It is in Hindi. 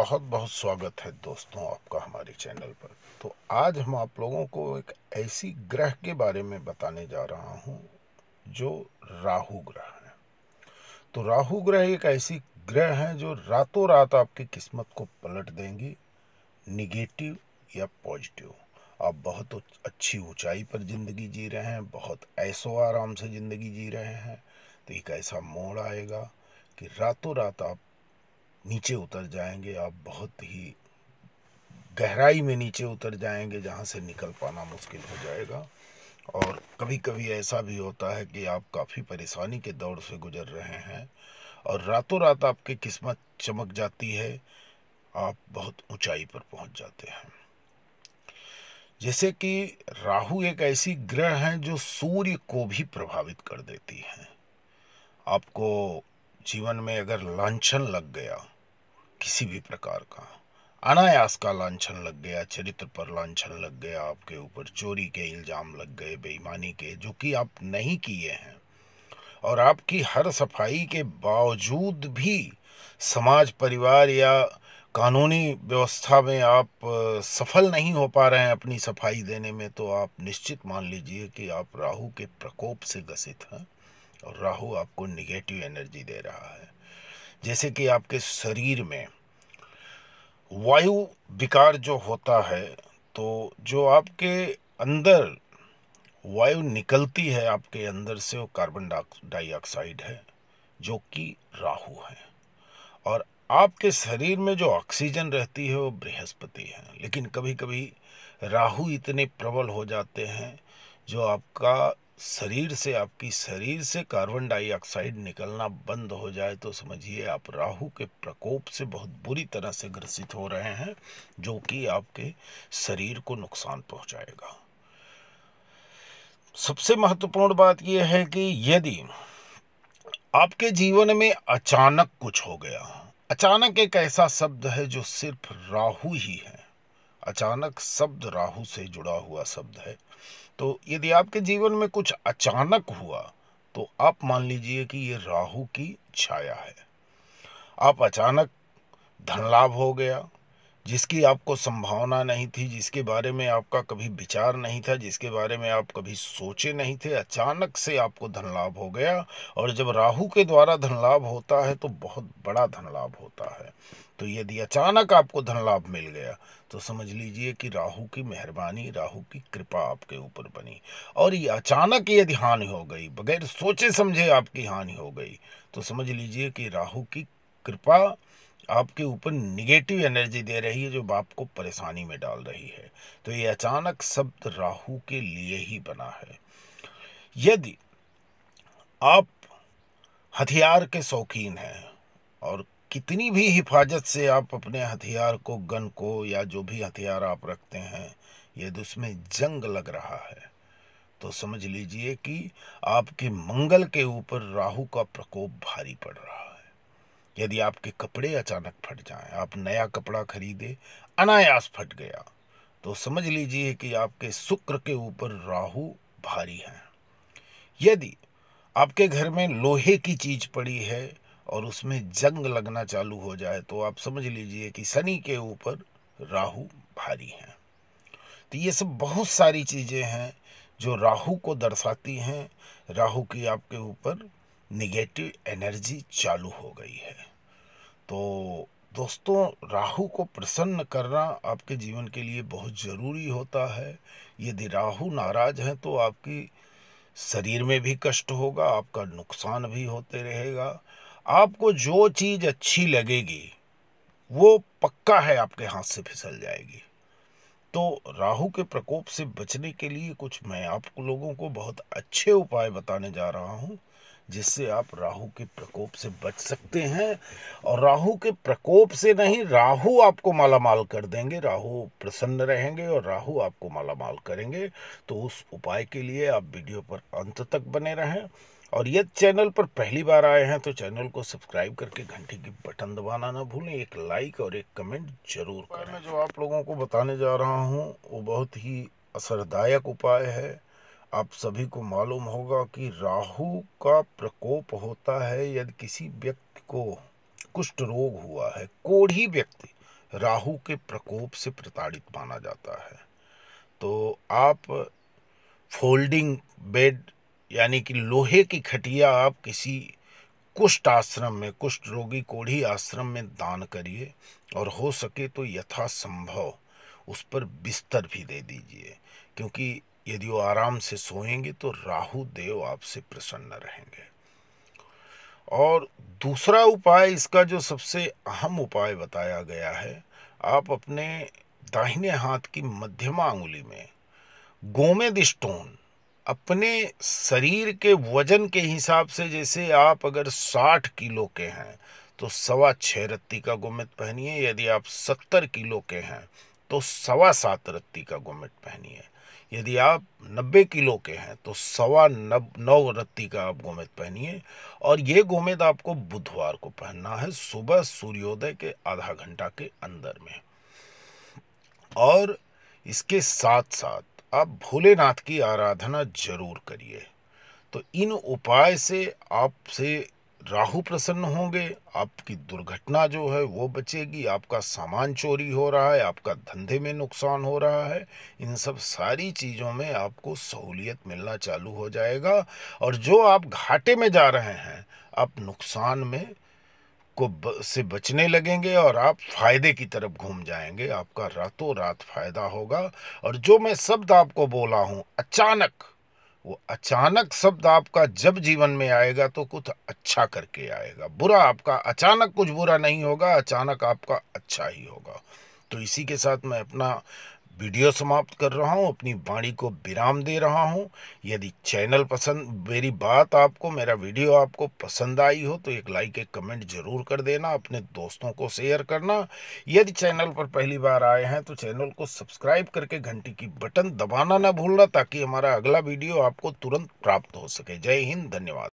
बहुत बहुत स्वागत है दोस्तों आपका हमारे चैनल पर तो आज हम आप लोगों को एक ऐसी ग्रह के बारे में बताने जा रहा हूं जो राहु ग्रह है तो राहु ग्रह एक ऐसी ग्रह है जो रातों रात आपकी किस्मत को पलट देंगी निगेटिव या पॉजिटिव आप बहुत अच्छी ऊंचाई पर ज़िंदगी जी रहे हैं बहुत ऐसो आराम से ज़िंदगी जी रहे हैं तो एक ऐसा मोड़ आएगा कि रातों रात आप नीचे उतर जाएंगे आप बहुत ही गहराई में नीचे उतर जाएंगे जहाँ से निकल पाना मुश्किल हो जाएगा और कभी कभी ऐसा भी होता है कि आप काफ़ी परेशानी के दौर से गुजर रहे हैं और रातों रात आपकी किस्मत चमक जाती है आप बहुत ऊंचाई पर पहुंच जाते हैं जैसे कि राहु एक ऐसी ग्रह है जो सूर्य को भी प्रभावित कर देती है आपको जीवन में अगर लांछन लग गया किसी भी प्रकार का अनायास का लांछन लग गया चरित्र पर लांछन लग गया आपके ऊपर चोरी के इल्ज़ाम लग गए बेईमानी के जो कि आप नहीं किए हैं और आपकी हर सफाई के बावजूद भी समाज परिवार या कानूनी व्यवस्था में आप सफल नहीं हो पा रहे हैं अपनी सफाई देने में तो आप निश्चित मान लीजिए कि आप राहु के प्रकोप से ग्रसित हैं और राहु आपको निगेटिव एनर्जी दे रहा है जैसे कि आपके शरीर में वायु विकार जो होता है तो जो आपके अंदर वायु निकलती है आपके अंदर से वो कार्बन डाइऑक्साइड है जो कि राहु है और आपके शरीर में जो ऑक्सीजन रहती है वो बृहस्पति है लेकिन कभी कभी राहु इतने प्रबल हो जाते हैं जो आपका शरीर से आपकी शरीर से कार्बन डाइऑक्साइड निकलना बंद हो जाए तो समझिए आप राहु के प्रकोप से बहुत बुरी तरह से ग्रसित हो रहे हैं जो कि आपके शरीर को नुकसान पहुंचाएगा सबसे महत्वपूर्ण बात यह है कि यदि आपके जीवन में अचानक कुछ हो गया अचानक एक ऐसा शब्द है जो सिर्फ राहु ही है अचानक शब्द राहु से जुड़ा हुआ शब्द है तो यदि आपके जीवन में कुछ अचानक हुआ तो आप मान लीजिए कि ये राहु की छाया है आप अचानक धन लाभ हो गया जिसकी आपको संभावना नहीं थी जिसके बारे में आपका कभी विचार नहीं था जिसके बारे में आप कभी सोचे नहीं थे अचानक से आपको धन लाभ हो गया और जब राहु के द्वारा धन लाभ होता है तो बहुत बड़ा धन लाभ होता है तो यदि अचानक आपको धन लाभ मिल गया तो समझ लीजिए कि राहु की मेहरबानी राहु की कृपा आपके ऊपर बनी और ये अचानक यदि हानि हो गई बगैर सोचे समझे आपकी हानि हो गई तो समझ लीजिए कि राहु की कृपा आपके ऊपर निगेटिव एनर्जी दे रही है जो बाप को परेशानी में डाल रही है तो ये अचानक शब्द राहु के लिए ही बना है यदि आप हथियार के शौकीन हैं और कितनी भी हिफाजत से आप अपने हथियार को गन को या जो भी हथियार आप रखते हैं यदि तो उसमें जंग लग रहा है तो समझ लीजिए कि आपके मंगल के ऊपर राहु का प्रकोप भारी पड़ रहा है यदि आपके कपड़े अचानक फट जाएं, आप नया कपड़ा खरीदे अनायास फट गया तो समझ लीजिए कि आपके शुक्र के ऊपर राहु भारी है यदि आपके घर में लोहे की चीज पड़ी है और उसमें जंग लगना चालू हो जाए तो आप समझ लीजिए कि शनि के ऊपर राहु भारी है तो ये सब बहुत सारी चीज़ें हैं जो राहु को दर्शाती हैं राहु की आपके ऊपर निगेटिव एनर्जी चालू हो गई है तो दोस्तों राहु को प्रसन्न करना आपके जीवन के लिए बहुत ज़रूरी होता है यदि राहु नाराज हैं तो आपकी शरीर में भी कष्ट होगा आपका नुकसान भी होते रहेगा आपको जो चीज़ अच्छी लगेगी वो पक्का है आपके हाथ से फिसल जाएगी तो राहु के प्रकोप से बचने के लिए कुछ मैं आप लोगों को बहुत अच्छे उपाय बताने जा रहा हूँ जिससे आप राहु के प्रकोप से बच सकते हैं और राहु के प्रकोप से नहीं राहु आपको माला माल कर देंगे राहु प्रसन्न रहेंगे और राहु आपको माला माल करेंगे तो उस उपाय के लिए आप वीडियो पर अंत तक बने रहें और यदि चैनल पर पहली बार आए हैं तो चैनल को सब्सक्राइब करके घंटी की बटन दबाना ना भूलें एक लाइक और एक कमेंट जरूर करें मैं जो आप लोगों को बताने जा रहा हूँ वो बहुत ही असरदायक उपाय है आप सभी को मालूम होगा कि राहु का प्रकोप होता है यदि किसी व्यक्ति को कुष्ठ रोग हुआ है कोढ़ी व्यक्ति राहु के प्रकोप से प्रताड़ित माना जाता है तो आप फोल्डिंग बेड यानी कि लोहे की खटिया आप किसी कुष्ठ आश्रम में कुष्ठ रोगी कोढ़ी आश्रम में दान करिए और हो सके तो यथासंभव उस पर बिस्तर भी दे दीजिए क्योंकि यदि वो आराम से सोएंगे तो राहु देव आपसे प्रसन्न रहेंगे और दूसरा उपाय इसका जो सबसे अहम उपाय बताया गया है आप अपने दाहिने हाथ की मध्यमा अंगुली में गोमेद स्टोन अपने शरीर के वजन के हिसाब से जैसे आप अगर 60 किलो के हैं तो सवा छह रत्ती का गोमेद पहनिए यदि आप 70 किलो के हैं तो सवा सात रत्ती का गुमिट पहनिए यदि आप 90 किलो के हैं तो सवा नब नौ रत्ती का आप गोमेद पहनिए और ये गोमेद आपको बुधवार को पहनना है सुबह सूर्योदय के आधा घंटा के अंदर में और इसके साथ साथ आप भोलेनाथ की आराधना जरूर करिए तो इन उपाय से आपसे राहु प्रसन्न होंगे आपकी दुर्घटना जो है वो बचेगी आपका सामान चोरी हो रहा है आपका धंधे में नुकसान हो रहा है इन सब सारी चीज़ों में आपको सहूलियत मिलना चालू हो जाएगा और जो आप घाटे में जा रहे हैं आप नुकसान में को ब, से बचने लगेंगे और आप फायदे की तरफ घूम जाएंगे आपका रातों रात फायदा होगा और जो मैं शब्द आपको बोला हूँ अचानक वो अचानक शब्द आपका जब जीवन में आएगा तो कुछ अच्छा करके आएगा बुरा आपका अचानक कुछ बुरा नहीं होगा अचानक आपका अच्छा ही होगा तो इसी के साथ मैं अपना वीडियो समाप्त कर रहा हूँ अपनी वाणी को विराम दे रहा हूँ यदि चैनल पसंद मेरी बात आपको मेरा वीडियो आपको पसंद आई हो तो एक लाइक एक कमेंट जरूर कर देना अपने दोस्तों को शेयर करना यदि चैनल पर पहली बार आए हैं तो चैनल को सब्सक्राइब करके घंटी की बटन दबाना ना भूलना ताकि हमारा अगला वीडियो आपको तुरंत प्राप्त हो सके जय हिंद धन्यवाद